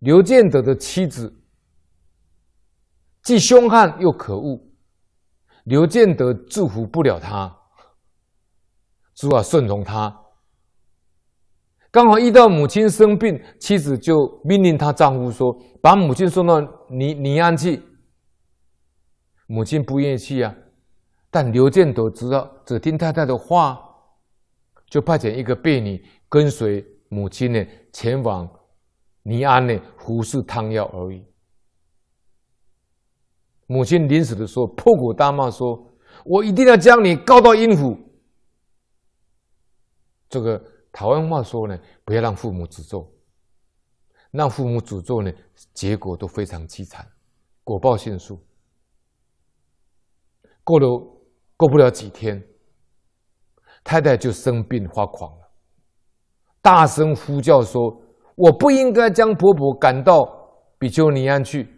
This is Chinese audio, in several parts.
刘建德的妻子既凶悍又可恶，刘建德制服不了他，只好顺从他。刚好遇到母亲生病，妻子就命令她丈夫说：“把母亲送到尼尼安去。”母亲不愿意去啊，但刘建德知道只听太太的话，就派遣一个婢女跟随母亲呢前往。尼安呢？服侍汤药而已。母亲临死的时候破口大骂说：“我一定要将你告到阴府。”这个台湾话说呢，不要让父母诅咒，让父母诅咒呢，结果都非常凄惨，果报现数。过了过不了几天，太太就生病发狂了，大声呼叫说。我不应该将婆婆赶到比丘尼庵去。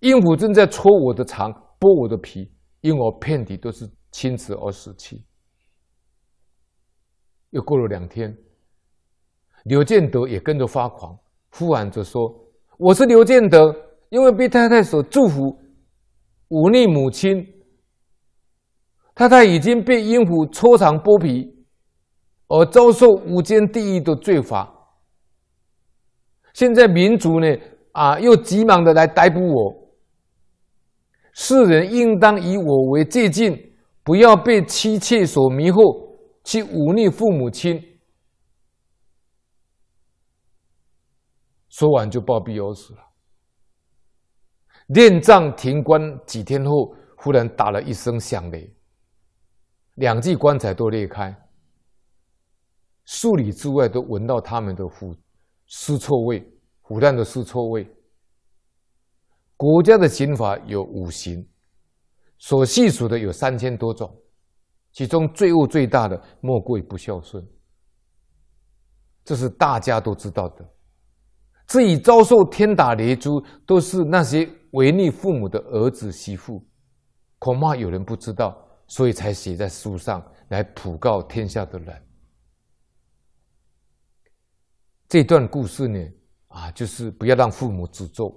鹦鹉正在搓我的肠、剥我的皮，因为我遍体都是青紫而死去。又过了两天，刘建德也跟着发狂，呼喊着说：“我是刘建德，因为被太太所祝福，忤逆母亲，太太已经被鹦鹉搓肠剥皮。”而遭受无间地狱的罪罚。现在民族呢，啊，又急忙的来逮捕我。世人应当以我为借鉴，不要被妻妾所迷惑，去忤逆父母亲。说完就暴毙而死了。殓葬停棺几天后，忽然打了一声响雷，两具棺材都裂开。数里之外都闻到他们的腐尸臭味，腐烂的尸臭味。国家的刑法有五刑，所细数的有三千多种，其中罪恶最大的莫过于不孝顺，这是大家都知道的。至于遭受天打雷诛，都是那些违逆父母的儿子媳妇，恐怕有人不知道，所以才写在书上来普告天下的人。这段故事呢，啊，就是不要让父母诅咒